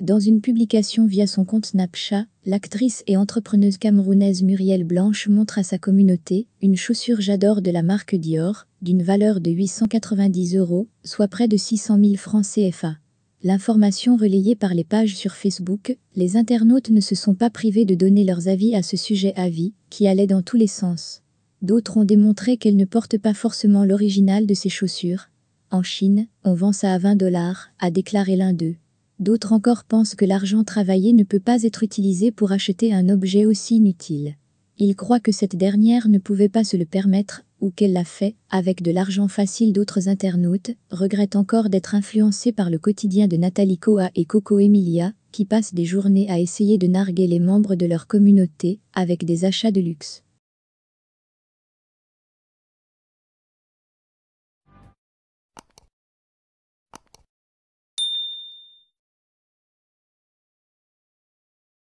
Dans une publication via son compte Snapchat, l'actrice et entrepreneuse camerounaise Muriel Blanche montre à sa communauté une chaussure J'adore de la marque Dior, d'une valeur de 890 euros, soit près de 600 000 francs CFA. L'information relayée par les pages sur Facebook, les internautes ne se sont pas privés de donner leurs avis à ce sujet avis, qui allait dans tous les sens. D'autres ont démontré qu'elle ne porte pas forcément l'original de ses chaussures. En Chine, on vend ça à 20 dollars, a déclaré l'un d'eux. D'autres encore pensent que l'argent travaillé ne peut pas être utilisé pour acheter un objet aussi inutile. Ils croient que cette dernière ne pouvait pas se le permettre, ou qu'elle l'a fait, avec de l'argent facile d'autres internautes, regrettent encore d'être influencés par le quotidien de Nathalie Coa et Coco Emilia, qui passent des journées à essayer de narguer les membres de leur communauté, avec des achats de luxe.